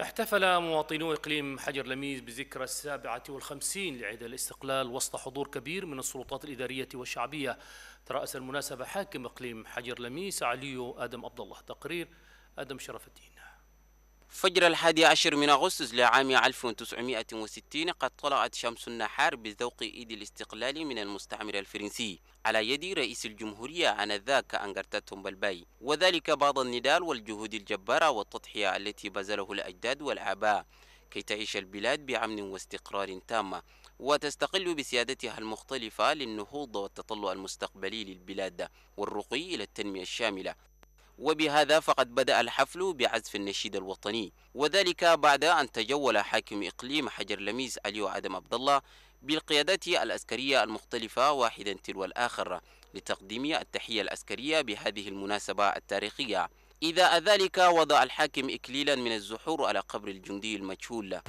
احتفل مواطنو إقليم حجر لميز بذكرى السابعة والخمسين لعيد الاستقلال وسط حضور كبير من السلطات الإدارية والشعبية ترأس المناسبة حاكم إقليم حجر لميس علي آدم عبد الله تقرير آدم شرف الدين فجر الحادي عشر من أغسطس لعام 1960 قد طلعت شمس النحار بذوق إيد الاستقلال من المستعمر الفرنسي على يد رئيس الجمهورية آنذاك أنغرتا بالباي وذلك بعد النضال والجهود الجبارة والتضحية التي بذله الأجداد والآباء كي تعيش البلاد بعمن واستقرار تام وتستقل بسيادتها المختلفة للنهوض والتطلع المستقبلي للبلاد والرقي إلى التنمية الشاملة وبهذا فقد بدأ الحفل بعزف النشيد الوطني وذلك بعد أن تجول حاكم إقليم حجر لميس علي عدم عبد الله بالقيادات العسكرية المختلفة واحدا تلو الآخر لتقديم التحية العسكرية بهذه المناسبة التاريخية إذا ذلك وضع الحاكم إكليلا من الزحور على قبر الجندي المجهول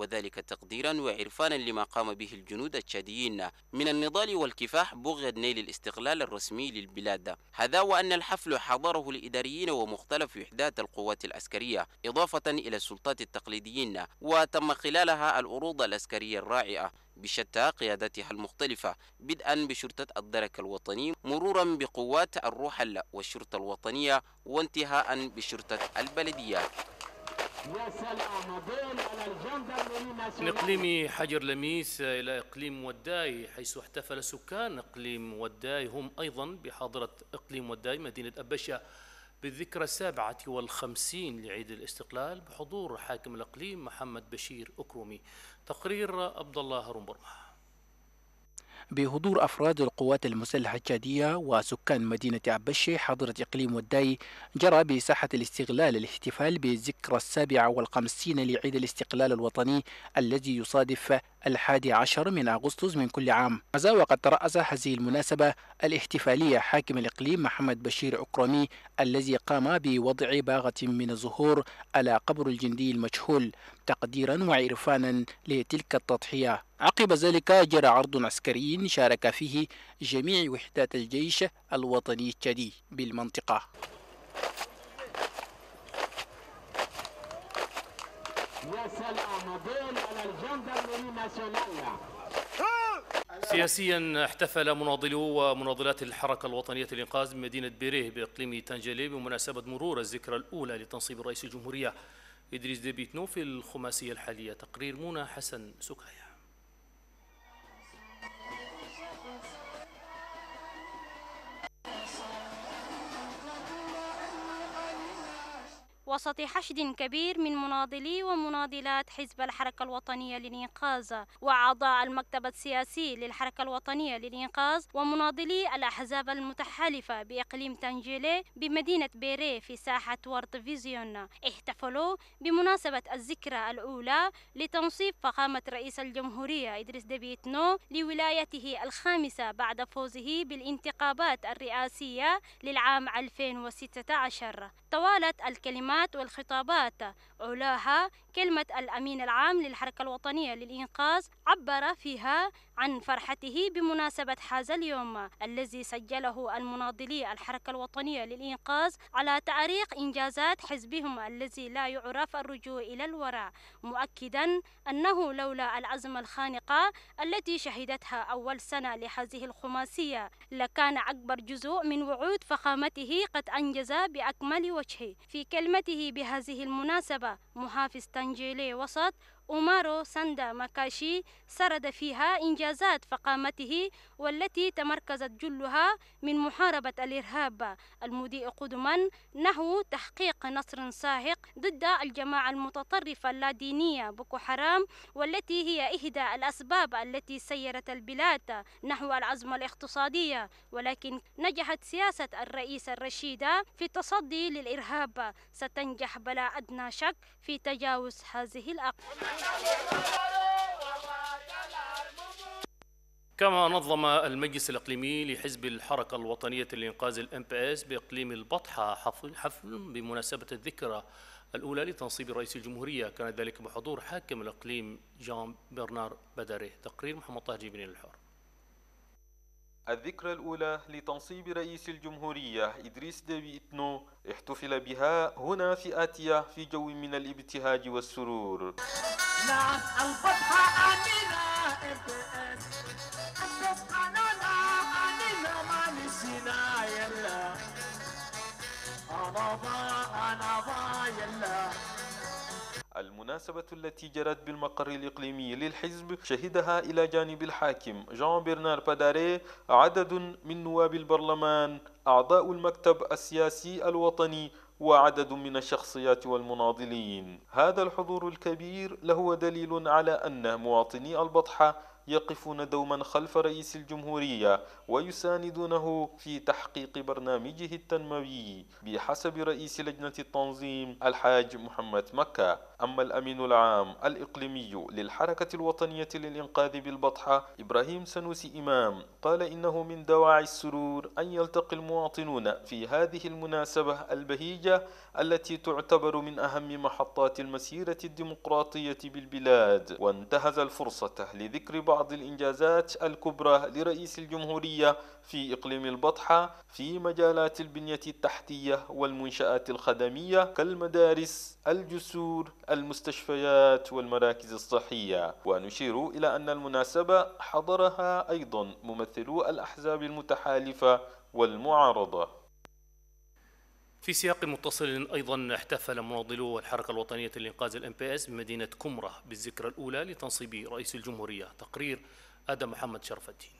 وذلك تقديرا وعرفانا لما قام به الجنود التشاديين من النضال والكفاح بغية نيل الاستقلال الرسمي للبلاد هذا وأن الحفل حضره الإداريين ومختلف وحدات القوات العسكرية إضافة إلى السلطات التقليديين وتم خلالها العروض العسكرية الرائعة بشتى قياداتها المختلفة بدءا بشرطة الدرك الوطني مرورا بقوات الروحل والشرطة الوطنية وانتهاء بشرطة البلدية من إقليم حجر لميس إلى إقليم وداي حيث احتفل سكان إقليم وداي هم أيضا بحاضرة إقليم وداي مدينة أبشة بالذكرى السابعة والخمسين لعيد الاستقلال بحضور حاكم الإقليم محمد بشير اكرومي تقرير عبد الله هارون برمح بحضور أفراد القوات المسلحة الشادية وسكان مدينة عبشي حضرة إقليم وداي جرى بساحة الاستغلال الاحتفال بالذكرى السابعة والخمسين لعيد الاستقلال الوطني الذي يصادف الحادي عشر من أغسطس من كل عام هذا وقد ترأس هذه المناسبة الاحتفالية حاكم الإقليم محمد بشير أكرمي الذي قام بوضع باغة من الزهور على قبر الجندي المجهول تقديرا وعرفانا لتلك التضحية عقب ذلك جرى عرض عسكري شارك فيه جميع وحدات الجيش الوطني التشادي بالمنطقة سياسيا احتفل مناضلو ومناضلات الحركة الوطنية للإنقاذ بمدينة بيريه بإقليم تنجلي بمناسبة مرور الذكرى الأولى لتنصيب رئيس الجمهورية إدريس ديبيتنو في الخماسية الحالية تقرير منى حسن سكايا وسط حشد كبير من مناضلي ومناضلات حزب الحركة الوطنية للإنقاذ وأعضاء المكتب السياسي للحركة الوطنية للإنقاذ ومناضلي الأحزاب المتحالفة بإقليم تنجيلي بمدينة بيري في ساحة ورد فيزيون احتفلوا بمناسبة الذكرى الأولى لتنصيب فخامة رئيس الجمهورية إدريس دبيتنو لولايته الخامسة بعد فوزه بالانتخابات الرئاسية للعام 2016 توالت الكلمات الكلمات والخطابات علاها كلمة الأمين العام للحركة الوطنية للإنقاذ عبر فيها عن فرحته بمناسبة هذا اليوم الذي سجله المناضلي الحركة الوطنية للإنقاذ على تعريق إنجازات حزبهم الذي لا يعرف الرجوع إلى الوراء مؤكدا أنه لولا الأزمة الخانقة التي شهدتها أول سنة لهذه الخماسية لكان أكبر جزء من وعود فخامته قد أنجز بأكمل وجه في كلمته بهذه المناسبة محافظ تنجيلي وسط أومارو ساندا ماكاشي سرد فيها إنجازات فقامته والتي تمركزت جلها من محاربة الإرهاب المضيء قدما نحو تحقيق نصر ساحق ضد الجماعة المتطرفة اللادينية بوكو حرام والتي هي إحدى الأسباب التي سيرت البلاد نحو العزمة الاقتصادية ولكن نجحت سياسة الرئيس الرشيدة في التصدي للإرهاب ستنجح بلا أدنى شك في تجاوز هذه الأقوى كما نظم المجلس الإقليمي لحزب الحركة الوطنية لإنقاذ الام بي اس بإقليم البطحة حفل, حفل بمناسبة الذكرى الأولى لتنصيب رئيس الجمهورية كان ذلك بحضور حاكم الإقليم جان برنار بدري تقرير محمد طه جيبني الحر الذكرى الأولى لتنصيب رئيس الجمهورية إدريس ديبي إتنو احتفل بها هنا في آتيا في جو من الابتهاج والسرور نعم، المناسبة التي جرت بالمقر الإقليمي للحزب شهدها إلى جانب الحاكم جان برنار باداري عدد من نواب البرلمان أعضاء المكتب السياسي الوطني وعدد من الشخصيات والمناضلين هذا الحضور الكبير لهو دليل على أن مواطني البطحة يقفون دوما خلف رئيس الجمهورية ويساندونه في تحقيق برنامجه التنموي بحسب رئيس لجنة التنظيم الحاج محمد مكة أما الأمين العام الإقليمي للحركة الوطنية للإنقاذ بالبطحة إبراهيم سنوسي إمام قال إنه من دواعي السرور أن يلتقي المواطنون في هذه المناسبة البهيجة التي تعتبر من أهم محطات المسيرة الديمقراطية بالبلاد وانتهز الفرصة لذكر بعض الإنجازات الكبرى لرئيس الجمهورية في إقليم البطحة في مجالات البنية التحتية والمنشآت الخدمية كالمدارس الجسور المستشفيات والمراكز الصحية ونشير إلى أن المناسبة حضرها أيضا ممثلو الأحزاب المتحالفة والمعارضة في سياق متصل ايضا احتفل مناضلو الحركه الوطنيه لانقاذ الام بي اس بمدينه كمره بالذكرى الاولى لتنصيب رئيس الجمهوريه تقرير ادم محمد شرف الدين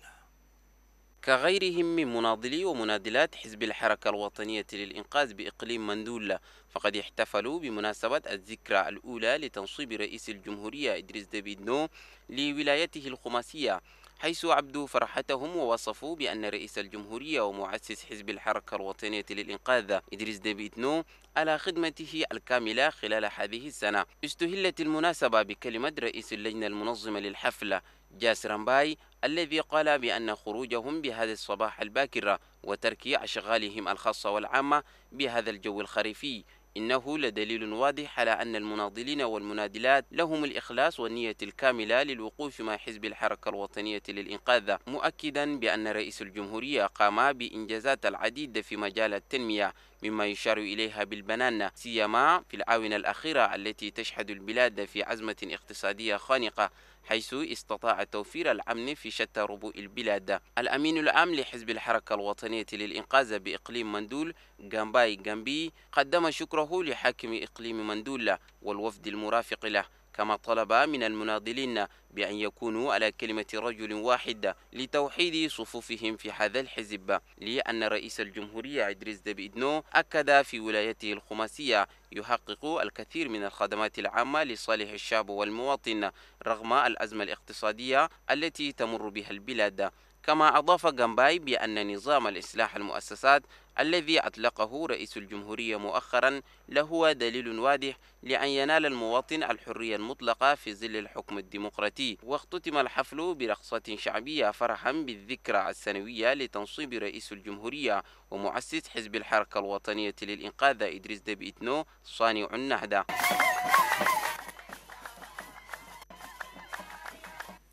كغيرهم من مناضلي ومنادلات حزب الحركة الوطنية للإنقاذ بإقليم مندولة فقد احتفلوا بمناسبة الذكرى الأولى لتنصيب رئيس الجمهورية إدريس ديفيد نو لولايته الخماسية حيث عبدوا فرحتهم ووصفوا بأن رئيس الجمهورية ومؤسس حزب الحركة الوطنية للإنقاذ إدريس ديبيتنو على خدمته الكاملة خلال هذه السنة استهلت المناسبة بكلمة رئيس اللجنة المنظمة للحفلة جاس رامباي الذي قال بأن خروجهم بهذا الصباح الباكر وترك أشغالهم الخاصة والعامة بهذا الجو الخريفي إنه لدليل واضح على أن المناضلين والمنادلات لهم الإخلاص والنية الكاملة للوقوف مع حزب الحركة الوطنية للإنقاذ مؤكدا بأن رئيس الجمهورية قام بإنجازات العديد في مجال التنمية مما يشار إليها بالبنان سيما في الآونة الأخيرة التي تشهد البلاد في أزمة اقتصادية خانقة حيث استطاع توفير الأمن في شتى ربوء البلاد الأمين العام لحزب الحركة الوطنية للإنقاذ بإقليم مندول جامباي جامبي قدم شكره لحاكم إقليم مندول والوفد المرافق له كما طلب من المناضلين بأن يكونوا على كلمة رجل واحد لتوحيد صفوفهم في هذا الحزب لأن رئيس الجمهورية عدريس دبي إدنو أكد في ولايته الخماسية يحقق الكثير من الخدمات العامة لصالح الشعب والمواطن رغم الأزمة الاقتصادية التي تمر بها البلاد كما أضاف جنباي بأن نظام الإصلاح المؤسسات الذي أطلقه رئيس الجمهورية مؤخرا لهو دليل واضح لأن ينال المواطن الحرية المطلقة في ظل الحكم الديمقراطي واختتم الحفل برقصة شعبية فرحا بالذكرى السنوية لتنصيب رئيس الجمهورية ومؤسس حزب الحركة الوطنية للإنقاذ إدريس دبيتنو صانع النهضة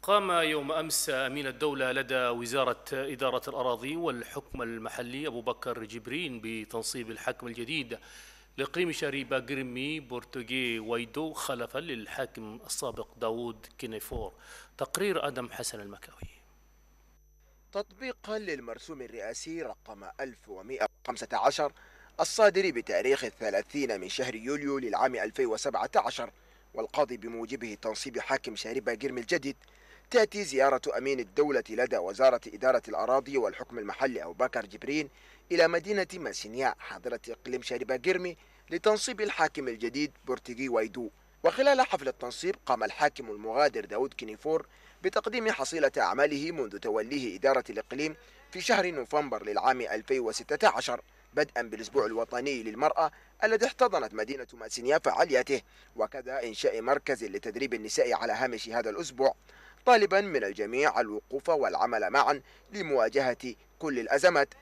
قام يوم أمس أمين الدولة لدى وزارة إدارة الأراضي والحكم المحلي أبو بكر جبرين بتنصيب الحاكم الجديد لقيم شريبة جريمي بورتوغي وايدو خلفا للحاكم السابق داوود كينيفور تقرير آدم حسن المكاوي تطبيقا للمرسوم الرئاسي رقم 1115 الصادر بتاريخ 30 من شهر يوليو للعام 2017 والقاضي بموجبه تنصيب حاكم شاربا جرم الجديد تأتي زيارة أمين الدولة لدى وزارة إدارة الأراضي والحكم المحلي أو بكر جبرين إلى مدينة ماسينيا حاضرة إقليم شاربا جيرمي لتنصيب الحاكم الجديد بورتغي وايدو وخلال حفل التنصيب قام الحاكم المغادر داود كينيفور بتقديم حصيلة أعماله منذ توليه إدارة الإقليم في شهر نوفمبر للعام 2016 بدءا بالأسبوع الوطني للمرأة الذي احتضنت مدينة ماسينيا فعاليته وكذا إنشاء مركز لتدريب النساء على هامش هذا الأسبوع طالبا من الجميع الوقوف والعمل معا لمواجهة كل الأزمات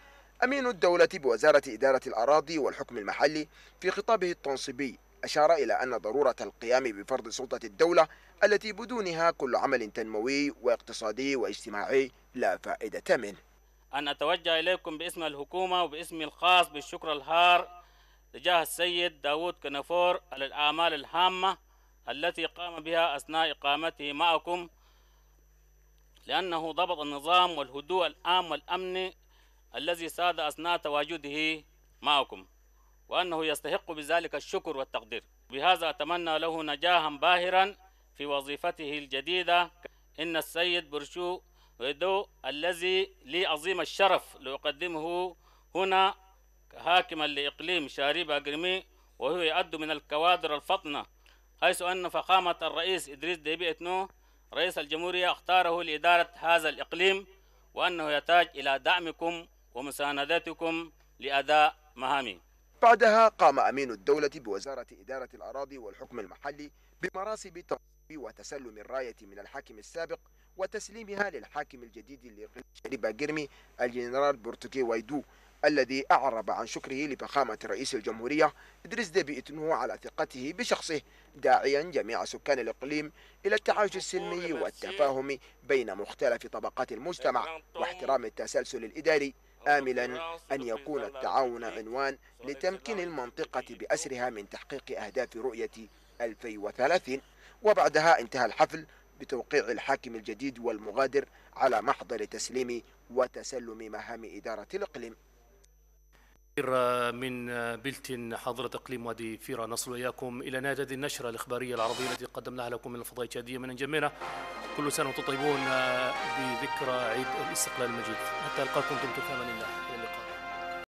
أمين الدولة بوزارة إدارة الأراضي والحكم المحلي في خطابه التنصيبي أشار إلى أن ضرورة القيام بفرض سلطة الدولة التي بدونها كل عمل تنموي واقتصادي واجتماعي لا فائدة منه أن أتوجه إليكم باسم الحكومة وباسمي الخاص بالشكر الهار تجاه السيد داود كنفور على الأعمال الهامة التي قام بها أثناء إقامته معكم لأنه ضبط النظام والهدوء العام والأمن الذي ساد أثناء تواجده معكم وأنه يستحق بذلك الشكر والتقدير بهذا أتمنى له نجاحا باهرا في وظيفته الجديدة إن السيد برشو ويدو الذي لي عظيم الشرف لأقدمه هنا حاكما لإقليم شاريب أجرمي وهو يعد من الكوادر الفطنة حيث أن فخامة الرئيس إدريس ديبي إتنو رئيس الجمهورية اختاره لإدارة هذا الإقليم وأنه يحتاج إلى دعمكم ومساندتكم لأداء مهامه بعدها قام أمين الدولة بوزارة إدارة الأراضي والحكم المحلي بمراسم تنصيب وتسلم الراية من الحاكم السابق وتسليمها للحاكم الجديد لإقليم شريبا جرمي الجنرال بورتوكي وايدو الذي أعرب عن شكره لفخامة رئيس الجمهورية إدريس ديبي إتنو على ثقته بشخصه داعيا جميع سكان الإقليم إلى التعايش السلمي والتفاهم بين مختلف طبقات المجتمع واحترام التسلسل الإداري آملا أن يكون التعاون عنوان لتمكين المنطقة بأسرها من تحقيق أهداف رؤية 2030 وبعدها انتهى الحفل بتوقيع الحاكم الجديد والمغادر على محضر تسليم وتسلم مهام إدارة الإقليم من بلت حاضرة إقليم وادي فيرا نصل إياكم إلى نهاية هذه النشرة الإخبارية العربية التي قدمناها لكم من الفضاء الشهاديه من انجمينا كل سنة وانتم طيبون بذكرى عيد الاستقلال المجيد حتى ألقاكم دمتم في أمان الله